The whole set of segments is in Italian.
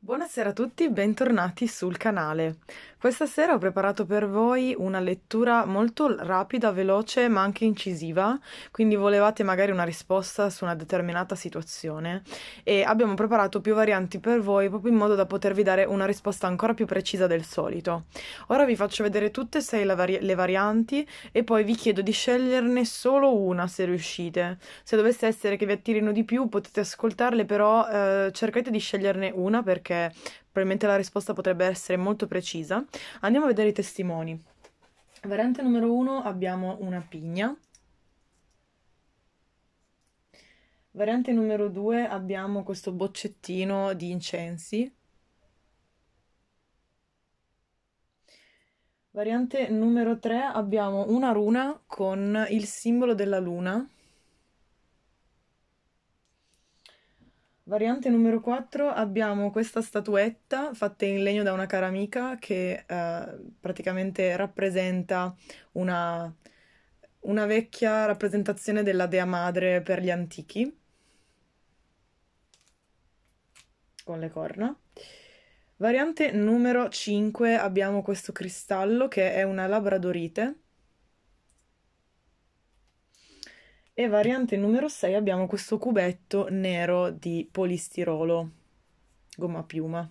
Buonasera a tutti, bentornati sul canale. Questa sera ho preparato per voi una lettura molto rapida, veloce, ma anche incisiva, quindi volevate magari una risposta su una determinata situazione e abbiamo preparato più varianti per voi proprio in modo da potervi dare una risposta ancora più precisa del solito. Ora vi faccio vedere tutte e sei vari- le varianti e poi vi chiedo di sceglierne solo una se riuscite. Se dovesse essere che vi attirino di più potete ascoltarle, però eh, cercate di sceglierne una perché probabilmente la risposta potrebbe essere molto precisa. Andiamo a vedere i testimoni. Variante numero 1 abbiamo una pigna. Variante numero 2 abbiamo questo boccettino di incensi. Variante numero 3 abbiamo una runa con il simbolo della luna. Variante numero 4 abbiamo questa statuetta fatta in legno da una cara amica che eh, praticamente rappresenta una, una vecchia rappresentazione della dea madre per gli antichi con le corna. Variante numero 5 abbiamo questo cristallo che è una labradorite E variante numero 6 abbiamo questo cubetto nero di polistirolo, gomma piuma.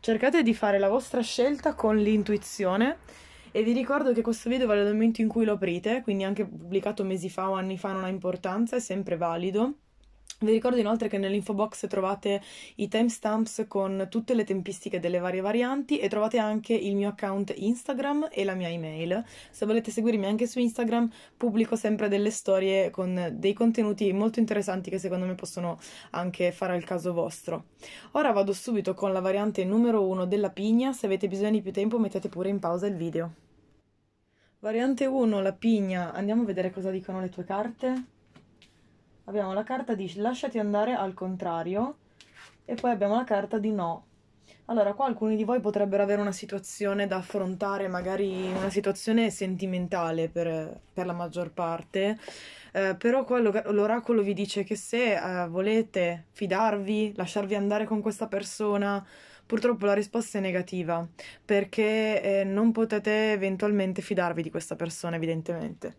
Cercate di fare la vostra scelta con l'intuizione e vi ricordo che questo video vale dal momento in cui lo aprite, quindi anche pubblicato mesi fa o anni fa non ha importanza, è sempre valido. Vi ricordo inoltre che nell'info box trovate i timestamps con tutte le tempistiche delle varie varianti e trovate anche il mio account Instagram e la mia email. Se volete seguirmi anche su Instagram pubblico sempre delle storie con dei contenuti molto interessanti che secondo me possono anche fare al caso vostro. Ora vado subito con la variante numero 1 della pigna, se avete bisogno di più tempo mettete pure in pausa il video. Variante 1, la pigna, andiamo a vedere cosa dicono le tue carte abbiamo la carta di lasciati andare al contrario e poi abbiamo la carta di no. Allora, qua alcuni di voi potrebbero avere una situazione da affrontare, magari una situazione sentimentale per, per la maggior parte, eh, però qua l'oracolo vi dice che se eh, volete fidarvi, lasciarvi andare con questa persona, purtroppo la risposta è negativa, perché eh, non potete eventualmente fidarvi di questa persona, evidentemente.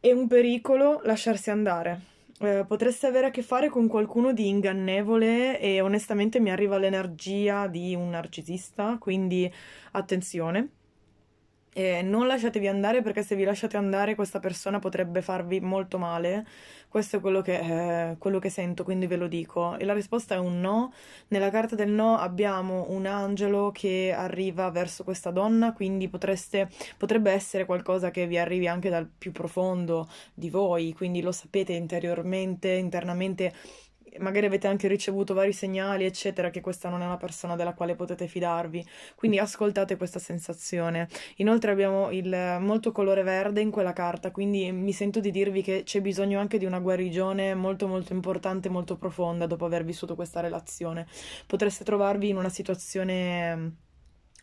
È un pericolo lasciarsi andare eh, potreste avere a che fare con qualcuno di ingannevole e onestamente mi arriva l'energia di un narcisista, quindi attenzione. E non lasciatevi andare perché se vi lasciate andare questa persona potrebbe farvi molto male. Questo è quello che, eh, quello che sento, quindi ve lo dico. E la risposta è un no. Nella carta del no abbiamo un angelo che arriva verso questa donna, quindi potreste, potrebbe essere qualcosa che vi arrivi anche dal più profondo di voi, quindi lo sapete interiormente, internamente magari avete anche ricevuto vari segnali, eccetera, che questa non è una persona della quale potete fidarvi. Quindi ascoltate questa sensazione. Inoltre abbiamo il molto colore verde in quella carta, quindi mi sento di dirvi che c'è bisogno anche di una guarigione molto molto importante, molto profonda dopo aver vissuto questa relazione. Potreste trovarvi in una situazione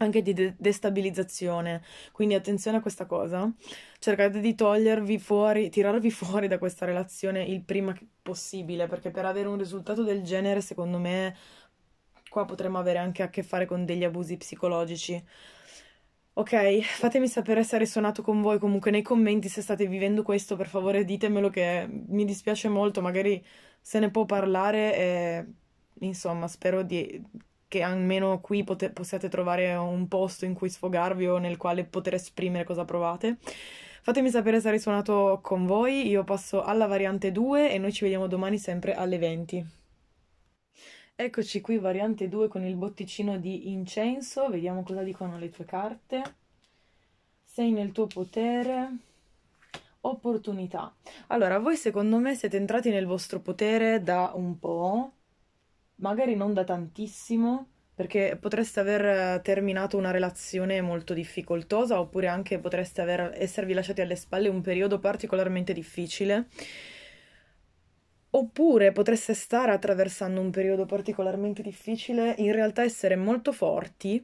anche di de- destabilizzazione. Quindi attenzione a questa cosa. Cercate di togliervi fuori, tirarvi fuori da questa relazione il prima possibile, perché per avere un risultato del genere, secondo me, qua potremmo avere anche a che fare con degli abusi psicologici. Ok, fatemi sapere se ha risuonato con voi comunque nei commenti se state vivendo questo, per favore ditemelo che mi dispiace molto, magari se ne può parlare e insomma spero di che almeno qui pot- possiate trovare un posto in cui sfogarvi o nel quale poter esprimere cosa provate. Fatemi sapere se ha risuonato con voi, io passo alla variante 2 e noi ci vediamo domani sempre alle 20. Eccoci qui, variante 2 con il botticino di incenso, vediamo cosa dicono le tue carte. Sei nel tuo potere. Opportunità. Allora, voi secondo me siete entrati nel vostro potere da un po', magari non da tantissimo, perché potreste aver eh, terminato una relazione molto difficoltosa oppure anche potreste aver, esservi lasciati alle spalle un periodo particolarmente difficile. Oppure potreste stare attraversando un periodo particolarmente difficile, in realtà essere molto forti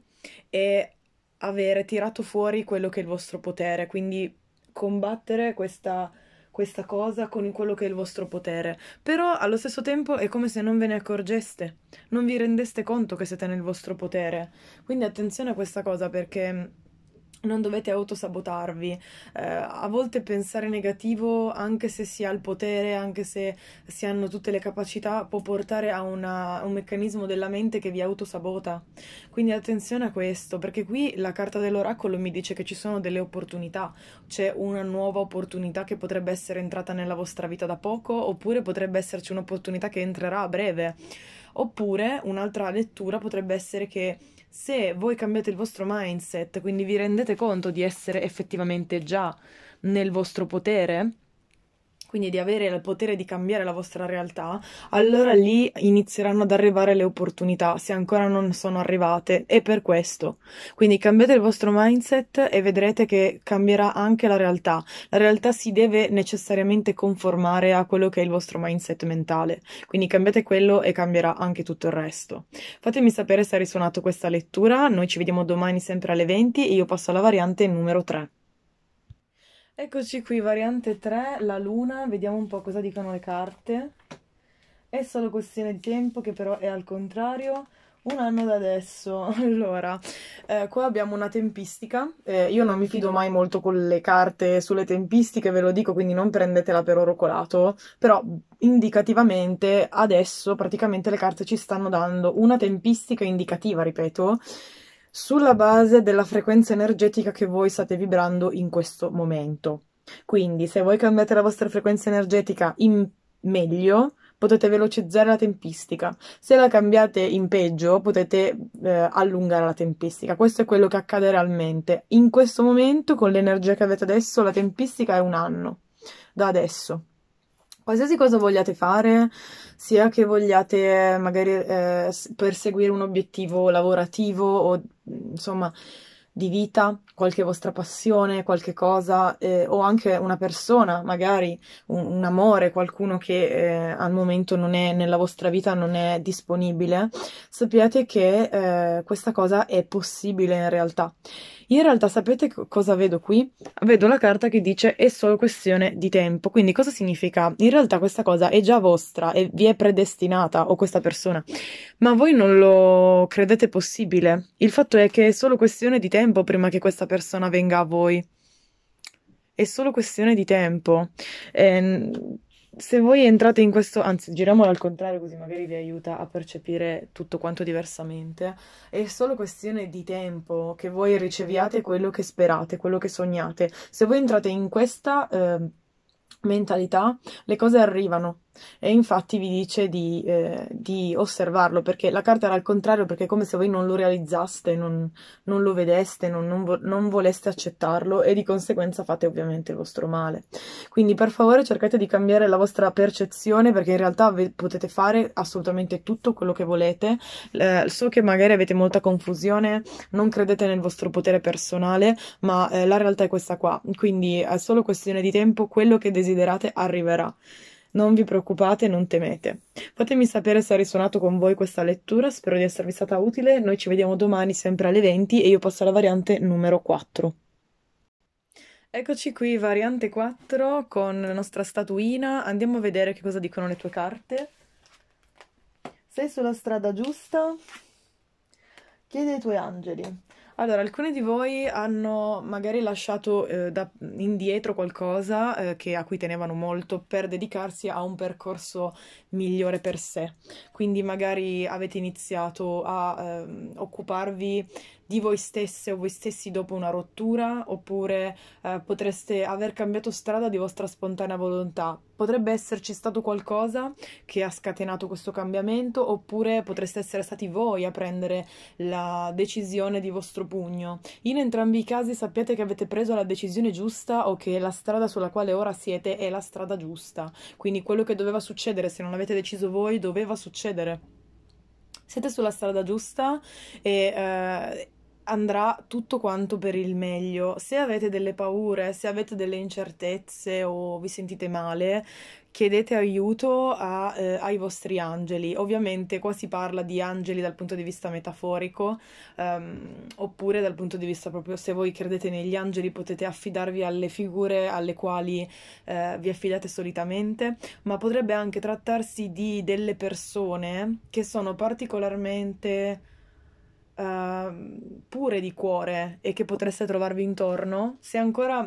e avere tirato fuori quello che è il vostro potere, quindi combattere questa questa cosa con quello che è il vostro potere, però allo stesso tempo è come se non ve ne accorgeste, non vi rendeste conto che siete nel vostro potere. Quindi attenzione a questa cosa perché non dovete autosabotarvi. Eh, a volte pensare negativo, anche se si ha il potere, anche se si hanno tutte le capacità, può portare a una, un meccanismo della mente che vi autosabota. Quindi attenzione a questo, perché qui la carta dell'oracolo mi dice che ci sono delle opportunità, c'è una nuova opportunità che potrebbe essere entrata nella vostra vita da poco, oppure potrebbe esserci un'opportunità che entrerà a breve. Oppure un'altra lettura potrebbe essere che se voi cambiate il vostro mindset, quindi vi rendete conto di essere effettivamente già nel vostro potere, quindi di avere il potere di cambiare la vostra realtà, allora lì inizieranno ad arrivare le opportunità, se ancora non sono arrivate, e per questo. Quindi cambiate il vostro mindset e vedrete che cambierà anche la realtà. La realtà si deve necessariamente conformare a quello che è il vostro mindset mentale, quindi cambiate quello e cambierà anche tutto il resto. Fatemi sapere se ha risuonato questa lettura, noi ci vediamo domani sempre alle 20 e io passo alla variante numero 3. Eccoci qui, variante 3, la luna, vediamo un po' cosa dicono le carte. È solo questione di tempo che però è al contrario. Un anno da adesso, allora, eh, qua abbiamo una tempistica, eh, io non mi fido mai molto con le carte sulle tempistiche, ve lo dico, quindi non prendetela per oro colato, però indicativamente adesso praticamente le carte ci stanno dando una tempistica indicativa, ripeto, sulla base della frequenza energetica che voi state vibrando in questo momento. Quindi, se voi cambiate la vostra frequenza energetica in meglio, potete velocizzare la tempistica. Se la cambiate in peggio, potete eh, allungare la tempistica. Questo è quello che accade realmente. In questo momento, con l'energia che avete adesso, la tempistica è un anno da adesso qualsiasi cosa vogliate fare, sia che vogliate eh, magari eh, perseguire un obiettivo lavorativo o mm, insomma di vita, qualche vostra passione, qualche cosa, eh, o anche una persona, magari un, un amore, qualcuno che eh, al momento non è nella vostra vita, non è disponibile, sappiate che eh, questa cosa è possibile in realtà. In realtà sapete cosa vedo qui? Vedo la carta che dice è solo questione di tempo, quindi cosa significa? In realtà questa cosa è già vostra e vi è predestinata o questa persona, ma voi non lo credete possibile. Il fatto è che è solo questione di tempo prima che questa persona venga a voi è solo questione di tempo. Eh, se voi entrate in questo, anzi giriamolo al contrario così magari vi aiuta a percepire tutto quanto diversamente, è solo questione di tempo che voi riceviate quello che sperate, quello che sognate. Se voi entrate in questa eh, mentalità, le cose arrivano, e infatti vi dice di, eh, di, osservarlo perché la carta era al contrario perché è come se voi non lo realizzaste, non, non lo vedeste, non, non, vo- non, voleste accettarlo e di conseguenza fate ovviamente il vostro male. Quindi per favore cercate di cambiare la vostra percezione perché in realtà ve- potete fare assolutamente tutto quello che volete. Eh, so che magari avete molta confusione, non credete nel vostro potere personale, ma eh, la realtà è questa qua, quindi è solo questione di tempo, quello che desiderate arriverà. Non vi preoccupate, non temete. Fatemi sapere se ha risuonato con voi questa lettura, spero di esservi stata utile. Noi ci vediamo domani sempre alle 20 e io passo alla variante numero 4. Eccoci qui, variante 4 con la nostra statuina. Andiamo a vedere che cosa dicono le tue carte. Sei sulla strada giusta? Chiedi ai tuoi angeli. Allora, alcuni di voi hanno magari lasciato eh, da, indietro qualcosa eh, che, a cui tenevano molto per dedicarsi a un percorso migliore per sé. Quindi magari avete iniziato a eh, occuparvi di voi stesse o voi stessi dopo una rottura, oppure eh, potreste aver cambiato strada di vostra spontanea volontà. Potrebbe esserci stato qualcosa che ha scatenato questo cambiamento, oppure potreste essere stati voi a prendere la decisione di vostro pugno. In entrambi i casi sappiate che avete preso la decisione giusta o che la strada sulla quale ora siete è la strada giusta. Quindi quello che doveva succedere, se non avete deciso voi, doveva succedere siete sulla strada giusta e eh, andrà tutto quanto per il meglio. Se avete delle paure, se avete delle incertezze o vi sentite male, chiedete aiuto a, eh, ai vostri angeli. Ovviamente qua si parla di angeli dal punto di vista metaforico, ehm, oppure dal punto di vista proprio se voi credete negli angeli potete affidarvi alle figure alle quali eh, vi affidate solitamente, ma potrebbe anche trattarsi di delle persone che sono particolarmente uh, pure di cuore e che potreste trovarvi intorno, se ancora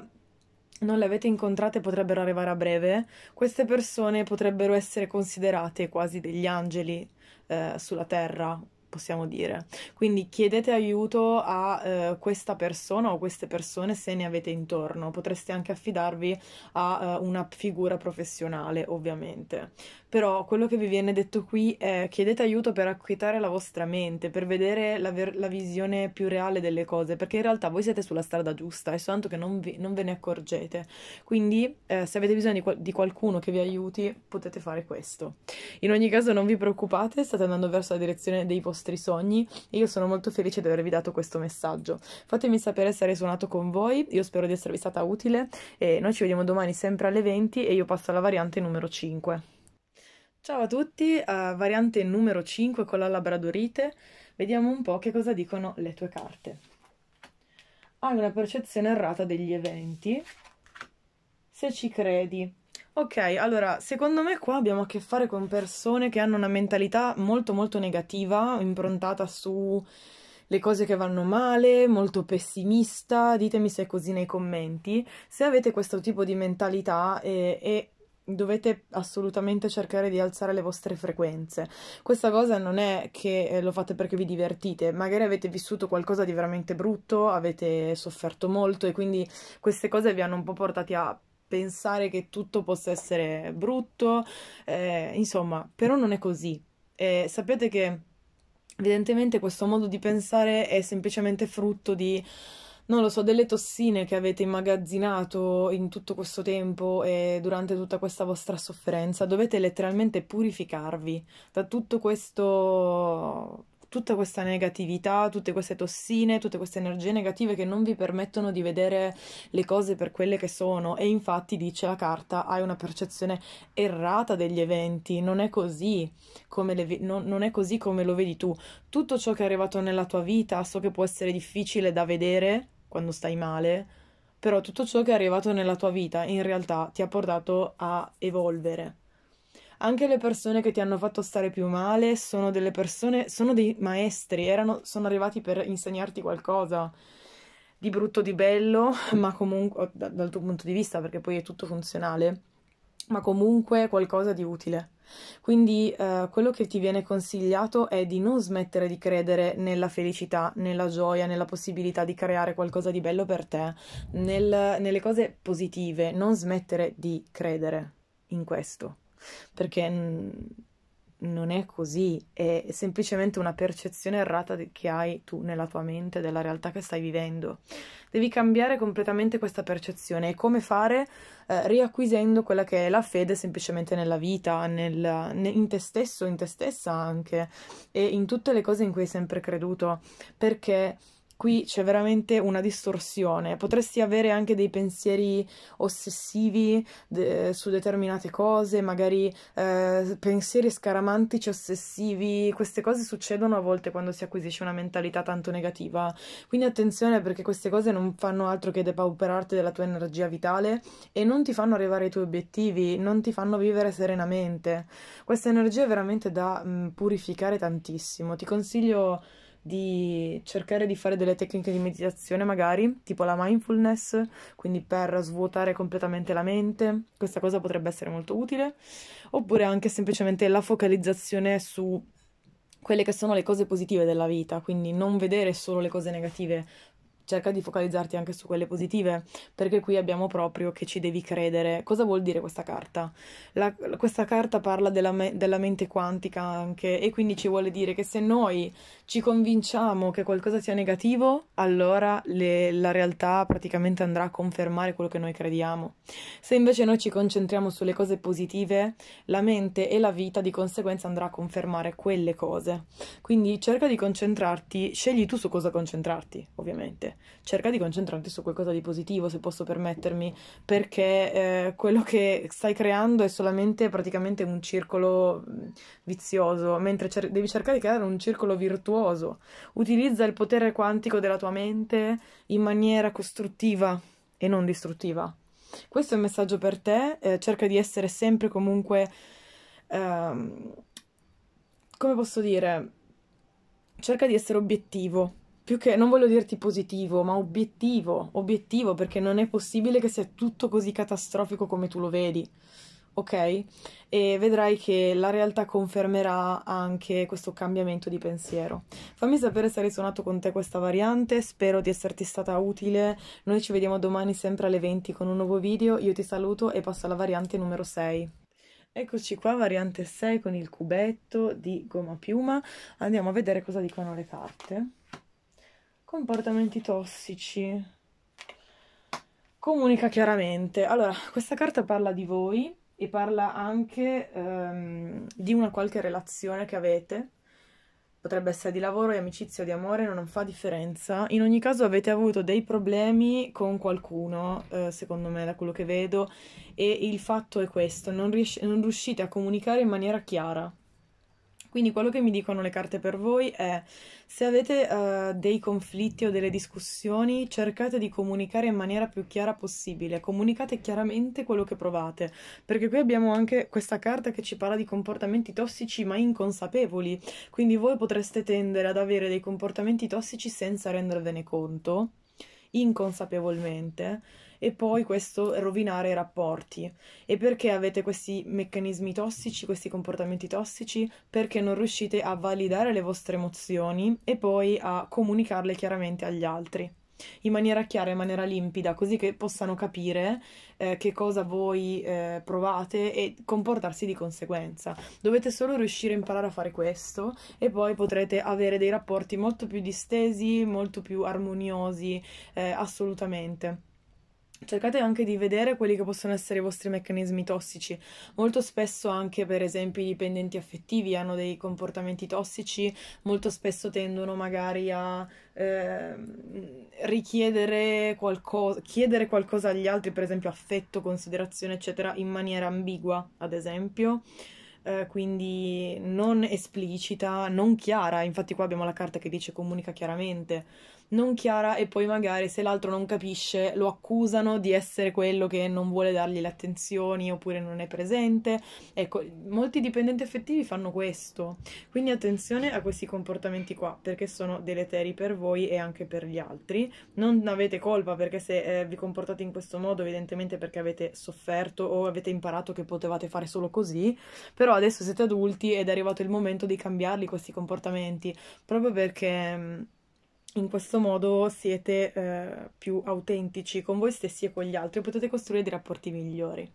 non le avete incontrate potrebbero arrivare a breve, queste persone potrebbero essere considerate quasi degli angeli eh, sulla terra, possiamo dire. Quindi chiedete aiuto a eh, questa persona o queste persone se ne avete intorno, potreste anche affidarvi a eh, una figura professionale, ovviamente però quello che vi viene detto qui è chiedete aiuto per acquietare la vostra mente, per vedere la, ver- la visione più reale delle cose, perché in realtà voi siete sulla strada giusta, è soltanto che non, vi- non ve ne accorgete. Quindi eh, se avete bisogno di, qual- di qualcuno che vi aiuti potete fare questo. In ogni caso non vi preoccupate, state andando verso la direzione dei vostri sogni e io sono molto felice di avervi dato questo messaggio. Fatemi sapere se ha risuonato con voi, io spero di esservi stata utile e noi ci vediamo domani sempre alle 20 e io passo alla variante numero 5. Ciao a tutti, a variante numero 5 con la labradorite, vediamo un po' che cosa dicono le tue carte. Hai una percezione errata degli eventi, se ci credi. Ok, allora, secondo me qua abbiamo a che fare con persone che hanno una mentalità molto molto negativa, improntata su le cose che vanno male, molto pessimista, ditemi se è così nei commenti. Se avete questo tipo di mentalità e, eh, e dovete assolutamente cercare di alzare le vostre frequenze. Questa cosa non è che eh, lo fate perché vi divertite, magari avete vissuto qualcosa di veramente brutto, avete sofferto molto e quindi queste cose vi hanno un po' portati a pensare che tutto possa essere brutto, eh, insomma, però non è così. Eh, sappiate che evidentemente questo modo di pensare è semplicemente frutto di non lo so, delle tossine che avete immagazzinato in tutto questo tempo e durante tutta questa vostra sofferenza. Dovete letteralmente purificarvi da tutto questo tutta questa negatività, tutte queste tossine, tutte queste energie negative che non vi permettono di vedere le cose per quelle che sono. E infatti, dice la carta, hai una percezione errata degli eventi, non è così come, le, non, non è così come lo vedi tu. Tutto ciò che è arrivato nella tua vita, so che può essere difficile da vedere, quando stai male, però tutto ciò che è arrivato nella tua vita in realtà ti ha portato a evolvere. Anche le persone che ti hanno fatto stare più male sono delle persone, sono dei maestri, erano, sono arrivati per insegnarti qualcosa di brutto, di bello, ma comunque dal tuo punto di vista, perché poi è tutto funzionale ma comunque qualcosa di utile. Quindi eh, quello che ti viene consigliato è di non smettere di credere nella felicità, nella gioia, nella possibilità di creare qualcosa di bello per te, nel, nelle cose positive, non smettere di credere in questo, perché mm, non è così, è semplicemente una percezione errata che hai tu nella tua mente della realtà che stai vivendo. Devi cambiare completamente questa percezione e come fare? Eh, riacquisendo quella che è la fede semplicemente nella vita, nel, in te stesso, in te stessa anche e in tutte le cose in cui hai sempre creduto, perché qui c'è veramente una distorsione. Potresti avere anche dei pensieri ossessivi de- su determinate cose, magari eh, pensieri scaramantici ossessivi. Queste cose succedono a volte quando si acquisisce una mentalità tanto negativa. Quindi attenzione perché queste cose non fanno altro che depauperarti della tua energia vitale e non ti fanno arrivare ai tuoi obiettivi, non ti fanno vivere serenamente. Questa energia è veramente da mh, mm, purificare tantissimo. Ti consiglio di cercare di fare delle tecniche di meditazione, magari, tipo la mindfulness, quindi per svuotare completamente la mente, questa cosa potrebbe essere molto utile, oppure anche semplicemente la focalizzazione su quelle che sono le cose positive della vita, quindi non vedere solo le cose negative, cerca di focalizzarti anche su quelle positive, perché qui abbiamo proprio che ci devi credere. Cosa vuol dire questa carta? La, questa carta parla della, me, della mente quantica anche e quindi ci vuole dire che se noi ci convinciamo che qualcosa sia negativo, allora le, la realtà praticamente andrà a confermare quello che noi crediamo. Se invece noi ci concentriamo sulle cose positive, la mente e la vita di conseguenza andrà a confermare quelle cose. Quindi cerca di concentrarti, scegli tu su cosa concentrarti, ovviamente cerca di concentrarti su qualcosa di positivo, se posso permettermi, perché eh, quello che stai creando è solamente praticamente un circolo mm, vizioso, mentre cer- devi cercare di creare un circolo virtuoso. Utilizza il potere quantico della tua mente in maniera costruttiva e non distruttiva. Questo è un messaggio per te, eh, cerca di essere sempre comunque... Ehm, come posso dire? cerca di essere obiettivo più che non voglio dirti positivo, ma obiettivo, obiettivo perché non è possibile che sia tutto così catastrofico come tu lo vedi. Ok? E vedrai che la realtà confermerà anche questo cambiamento di pensiero. Fammi sapere se ha risuonato con te questa variante, spero di esserti stata utile. Noi ci vediamo domani sempre alle 20 con un nuovo video. Io ti saluto e passo alla variante numero 6. Eccoci qua, variante 6 con il cubetto di gomma piuma. Andiamo a vedere cosa dicono le carte. Comportamenti tossici. Comunica chiaramente. Allora, questa carta parla di voi e parla anche ehm, di una qualche relazione che avete. Potrebbe essere di lavoro, di amicizia di amore, non fa differenza. In ogni caso avete avuto dei problemi con qualcuno, eh, secondo me, da quello che vedo, e il fatto è questo, non, rius- non riuscite a comunicare in maniera chiara quindi quello che mi dicono le carte per voi è se avete uh, dei conflitti o delle discussioni, cercate di comunicare in maniera più chiara possibile, comunicate chiaramente quello che provate, perché qui abbiamo anche questa carta che ci parla di comportamenti tossici ma inconsapevoli, quindi voi potreste tendere ad avere dei comportamenti tossici senza rendervene conto, inconsapevolmente e poi questo rovinare i rapporti. E perché avete questi meccanismi tossici, questi comportamenti tossici? Perché non riuscite a validare le vostre emozioni e poi a comunicarle chiaramente agli altri in maniera chiara, in maniera limpida, così che possano capire eh, che cosa voi eh, provate e comportarsi di conseguenza. Dovete solo riuscire a imparare a fare questo e poi potrete avere dei rapporti molto più distesi, molto più armoniosi, eh, assolutamente. Cercate anche di vedere quelli che possono essere i vostri meccanismi tossici. Molto spesso anche, per esempio, i dipendenti affettivi hanno dei comportamenti tossici, molto spesso tendono magari a eh, richiedere qualcosa, chiedere qualcosa agli altri, per esempio affetto, considerazione, eccetera, in maniera ambigua, ad esempio. Eh, quindi non esplicita, non chiara, infatti qua abbiamo la carta che dice comunica chiaramente non chiara e poi magari se l'altro non capisce lo accusano di essere quello che non vuole dargli le attenzioni oppure non è presente. Ecco, molti dipendenti affettivi fanno questo. Quindi attenzione a questi comportamenti qua perché sono deleteri per voi e anche per gli altri. Non avete colpa perché se eh, vi comportate in questo modo evidentemente perché avete sofferto o avete imparato che potevate fare solo così, però adesso siete adulti ed è arrivato il momento di cambiarli questi comportamenti proprio perché mm, in questo modo siete eh, più autentici con voi stessi e con gli altri, e potete costruire dei rapporti migliori.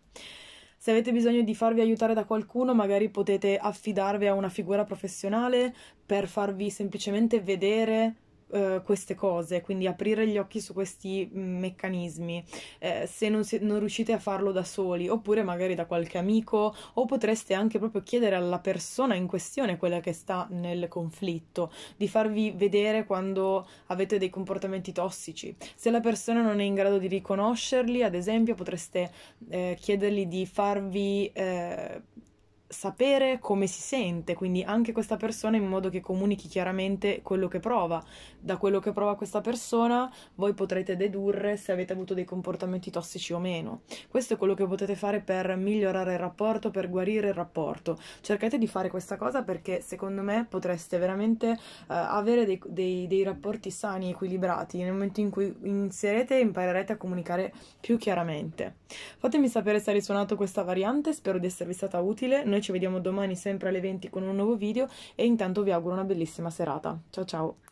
Se avete bisogno di farvi aiutare da qualcuno, magari potete affidarvi a una figura professionale per farvi semplicemente vedere eh, queste cose, quindi aprire gli occhi su questi mm, meccanismi, eh, se non, si- non riuscite a farlo da soli, oppure magari da qualche amico, o potreste anche proprio chiedere alla persona in questione, quella che sta nel conflitto, di farvi vedere quando avete dei comportamenti tossici. Se la persona non è in grado di riconoscerli, ad esempio, potreste eh, chiedergli di farvi... Eh, sapere come si sente, quindi anche questa persona in modo che comunichi chiaramente quello che prova. Da quello che prova questa persona voi potrete dedurre se avete avuto dei comportamenti tossici o meno. Questo è quello che potete fare per migliorare il rapporto, per guarire il rapporto. Cercate di fare questa cosa perché secondo me potreste veramente eh, avere dei, dei, dei rapporti sani, equilibrati. Nel momento in cui inizierete imparerete a comunicare più chiaramente. Fatemi sapere se ha risuonato questa variante, spero di esservi stata utile. Noi ci vediamo domani sempre alle 20 con un nuovo video e intanto vi auguro una bellissima serata. Ciao ciao!